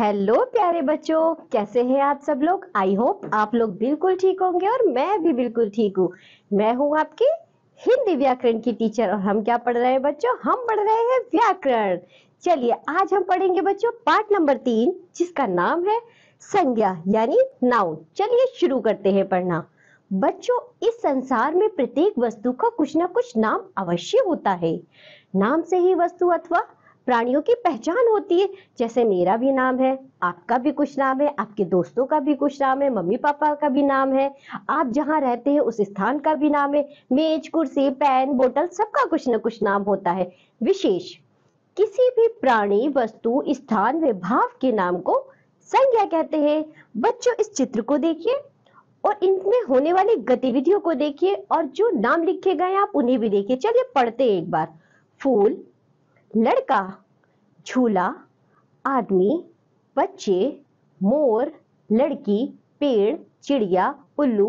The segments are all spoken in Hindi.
हेलो प्यारे बच्चों कैसे हैं आप सब लोग आई होप आप लोग बिल्कुल ठीक होंगे और मैं भी बिल्कुल ठीक हूँ मैं हूँ आपकी हिंदी व्याकरण की टीचर और हम क्या पढ़ रहे हैं बच्चों हम पढ़ रहे हैं व्याकरण चलिए आज हम पढ़ेंगे बच्चों पार्ट नंबर तीन जिसका नाम है संज्ञा यानी नाउन चलिए शुरू करते हैं पढ़ना बच्चों इस संसार में प्रत्येक वस्तु का कुछ ना कुछ नाम अवश्य होता है नाम से ही वस्तु अथवा प्राणियों की पहचान होती है जैसे मेरा भी नाम है आपका भी कुछ नाम है आपके दोस्तों का भी कुछ नाम है मम्मी पापा का भी नाम है आप जहाँ रहते हैं उस स्थान का भी नाम है मेज कुर्सी पेन बोतल सबका कुछ ना कुछ नाम होता है विशेष किसी भी प्राणी वस्तु स्थान विभाव के नाम को संज्ञा कहते हैं बच्चों इस चित्र को देखिए और इनमें होने वाली गतिविधियों को देखिए और जो नाम लिखे गए आप उन्हें भी देखिए चलिए पढ़ते एक बार फूल लड़का झूला आदमी बच्चे मोर लड़की पेड़ चिड़िया उल्लू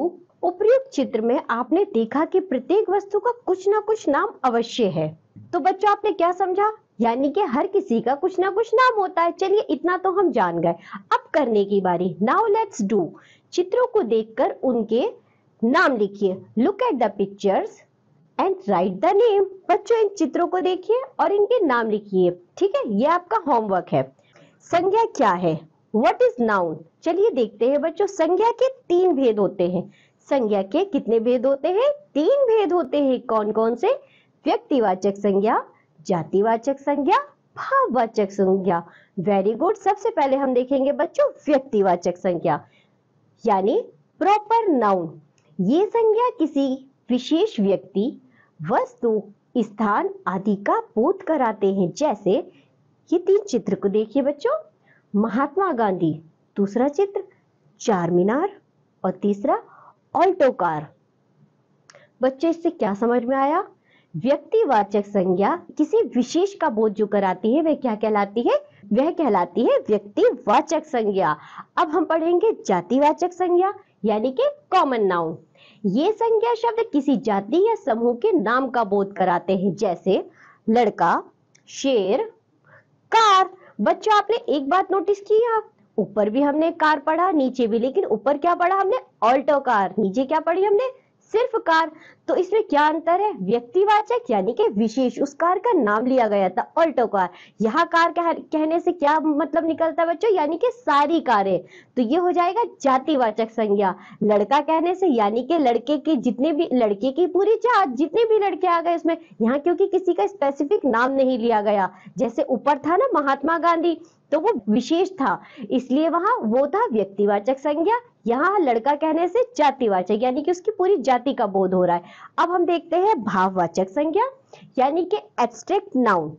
उपयुक्त चित्र में आपने देखा कि प्रत्येक वस्तु का कुछ ना कुछ नाम अवश्य है तो बच्चों आपने क्या समझा यानी कि हर किसी का कुछ ना कुछ नाम होता है चलिए इतना तो हम जान गए अब करने की बारी नाउ लेट्स डू चित्रों को देखकर उनके नाम लिखिए look at the pictures and write the name बच्चों इन चित्रों को देखिए और इनके नाम लिखिए ठीक है ये आपका होमवर्क है संज्ञा क्या है वट इज नाउन चलिए देखते हैं बच्चों संज्ञा के तीन भेद होते हैं संज्ञा के कितने भेद होते हैं तीन भेद होते हैं कौन कौन से व्यक्तिवाचक संज्ञा जातिवाचक संज्ञा भाववाचक संज्ञा वेरी गुड सबसे पहले हम देखेंगे बच्चों व्यक्तिवाचक संज्ञा यानी प्रॉपर नाउन ये संज्ञा किसी विशेष व्यक्ति वस्तु स्थान आदि का बोध कराते हैं जैसे ये तीन चित्र को देखिए बच्चों महात्मा गांधी दूसरा चित्र चार मीनार और तीसरा ऑल्टो कार बच्चों इससे क्या समझ में आया व्यक्तिवाचक संज्ञा किसी विशेष का बोध जो कराती है वह क्या कहलाती है वह कहलाती है व्यक्तिवाचक संज्ञा अब हम पढ़ेंगे जातिवाचक संज्ञा यानी कि कॉमन नाउन ये संज्ञा शब्द किसी जाति या समूह के नाम का बोध कराते हैं जैसे लड़का शेर कार बच्चों आपने एक बात नोटिस किया ऊपर भी हमने कार पढ़ा नीचे भी लेकिन ऊपर क्या पढ़ा हमने ऑल्टो कार नीचे क्या पढ़ी हमने सिर्फ कार तो इसमें क्या अंतर है व्यक्तिवाचक यानी कि विशेष उस कार का नाम लिया गया था ऑल्टो कार यहाँ कार कहने से क्या मतलब निकलता है बच्चों यानी कि सारी कारें तो ये हो जाएगा जातिवाचक संज्ञा लड़का कहने से यानी कि लड़के के जितने भी लड़के की पूरी जात जितने भी लड़के आ गए इसमें यहाँ क्योंकि किसी का स्पेसिफिक नाम नहीं लिया गया जैसे ऊपर था ना महात्मा गांधी तो वो विशेष था इसलिए वहां वो था व्यक्तिवाचक संज्ञा यहाँ लड़का कहने से जातिवाचक यानी कि उसकी पूरी जाति का बोध हो रहा है अब हम देखते हैं भाववाचक संज्ञा यानी कि एब्स्ट्रैक्ट नाउन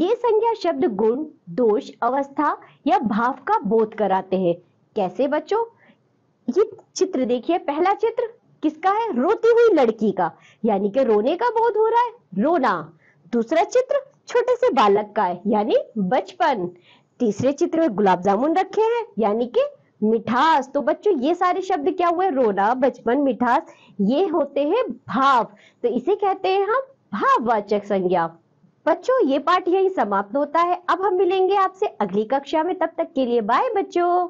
ये संज्ञा शब्द गुण दोष अवस्था या भाव का बोध कराते हैं कैसे बच्चों ये चित्र देखिए पहला चित्र किसका है रोती हुई लड़की का यानी कि रोने का बोध हो रहा है रोना दूसरा चित्र छोटे से बालक का है यानी बचपन तीसरे चित्र में गुलाब जामुन रखे हैं यानी कि मिठास तो बच्चों ये सारे शब्द क्या हुए रोना बचपन मिठास ये होते हैं भाव तो इसे कहते हैं हम भाववाचक संज्ञा बच्चों ये पाठ यही समाप्त होता है अब हम मिलेंगे आपसे अगली कक्षा में तब तक के लिए बाय बच्चों